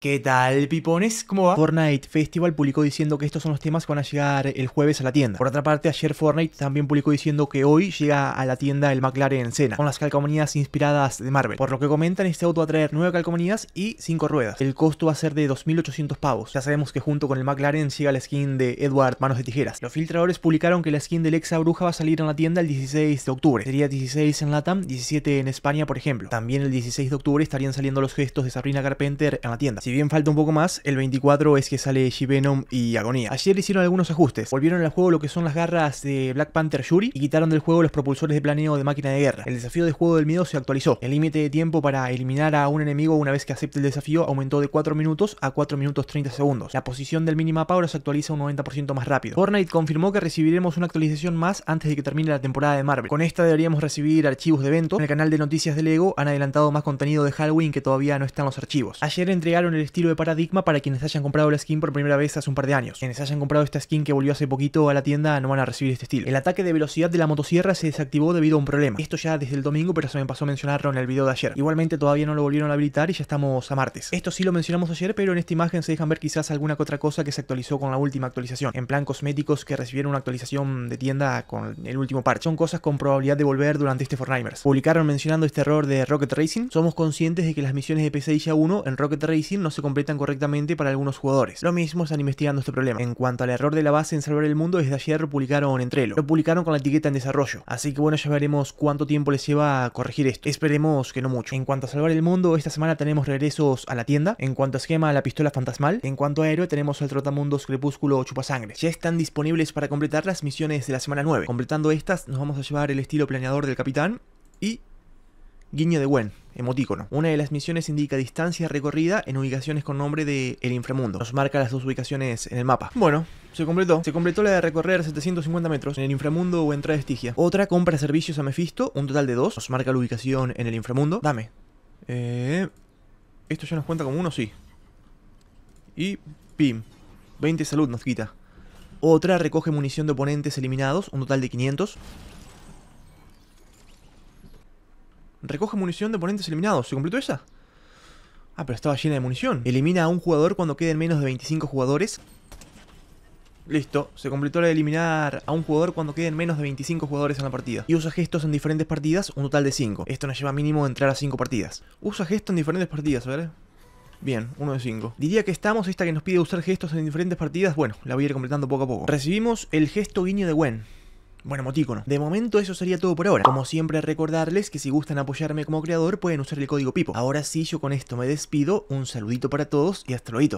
¿Qué tal, pipones? ¿Cómo va? Fortnite Festival publicó diciendo que estos son los temas que van a llegar el jueves a la tienda. Por otra parte, ayer Fortnite también publicó diciendo que hoy llega a la tienda el McLaren cena con las calcomanías inspiradas de Marvel. Por lo que comentan, este auto va a traer nueve calcomanías y cinco ruedas. El costo va a ser de 2.800 pavos. Ya sabemos que junto con el McLaren llega la skin de Edward Manos de Tijeras. Los filtradores publicaron que la skin de Lexa Bruja va a salir en la tienda el 16 de octubre. Sería 16 en Latam, 17 en España, por ejemplo. También el 16 de octubre estarían saliendo los gestos de Sabrina Carpenter en la tienda. Si bien falta un poco más, el 24 es que sale g y Agonía. Ayer hicieron algunos ajustes. Volvieron al juego lo que son las garras de Black Panther Yuri y quitaron del juego los propulsores de planeo de máquina de guerra. El desafío de juego del miedo se actualizó. El límite de tiempo para eliminar a un enemigo una vez que acepte el desafío aumentó de 4 minutos a 4 minutos 30 segundos. La posición del minimapa ahora se actualiza un 90% más rápido. Fortnite confirmó que recibiremos una actualización más antes de que termine la temporada de Marvel. Con esta deberíamos recibir archivos de eventos, En el canal de noticias del Lego han adelantado más contenido de Halloween que todavía no están los archivos. Ayer entregaron el estilo de paradigma para quienes hayan comprado la skin por primera vez hace un par de años. Quienes hayan comprado esta skin que volvió hace poquito a la tienda no van a recibir este estilo. El ataque de velocidad de la motosierra se desactivó debido a un problema. Esto ya desde el domingo, pero se me pasó a mencionarlo en el video de ayer. Igualmente todavía no lo volvieron a habilitar y ya estamos a martes. Esto sí lo mencionamos ayer, pero en esta imagen se dejan ver quizás alguna que otra cosa que se actualizó con la última actualización. En plan cosméticos que recibieron una actualización de tienda con el último parche. Son cosas con probabilidad de volver durante este Fortnimers. Publicaron mencionando este error de Rocket Racing. Somos conscientes de que las misiones de PCI 1 en Rocket Racing no se completan correctamente para algunos jugadores. Lo mismo están investigando este problema. En cuanto al error de la base en salvar el mundo, desde ayer lo publicaron Entrelo. Lo publicaron con la etiqueta en desarrollo. Así que bueno, ya veremos cuánto tiempo les lleva a corregir esto. Esperemos que no mucho. En cuanto a salvar el mundo, esta semana tenemos regresos a la tienda. En cuanto a esquema, la pistola fantasmal. En cuanto a héroe, tenemos el Trotamundos Crepúsculo Chupasangre. Ya están disponibles para completar las misiones de la semana 9. Completando estas, nos vamos a llevar el estilo planeador del capitán Guiño de Gwen, emotícono. Una de las misiones indica distancia recorrida en ubicaciones con nombre de El Inframundo. Nos marca las dos ubicaciones en el mapa. Bueno, se completó. Se completó la de recorrer 750 metros en el inframundo o entrada de Estigia. Otra compra servicios a Mephisto, un total de dos. Nos marca la ubicación en el inframundo. Dame. Eh, ¿Esto ya nos cuenta como uno? Sí. Y pim. 20 salud nos quita. Otra recoge munición de oponentes eliminados, un total de 500. Recoge munición de oponentes eliminados. ¿Se completó esa? Ah, pero estaba llena de munición. Elimina a un jugador cuando queden menos de 25 jugadores. Listo, se completó la de eliminar a un jugador cuando queden menos de 25 jugadores en la partida. Y usa gestos en diferentes partidas, un total de 5. Esto nos lleva mínimo entrar a 5 partidas. Usa gestos en diferentes partidas, ¿vale? Bien, uno de 5. Diría que estamos, esta que nos pide usar gestos en diferentes partidas, bueno, la voy a ir completando poco a poco. Recibimos el gesto guiño de Gwen. Bueno, motícono. De momento eso sería todo por ahora. Como siempre recordarles que si gustan apoyarme como creador pueden usar el código PIPO. Ahora sí, yo con esto me despido, un saludito para todos y hasta luego.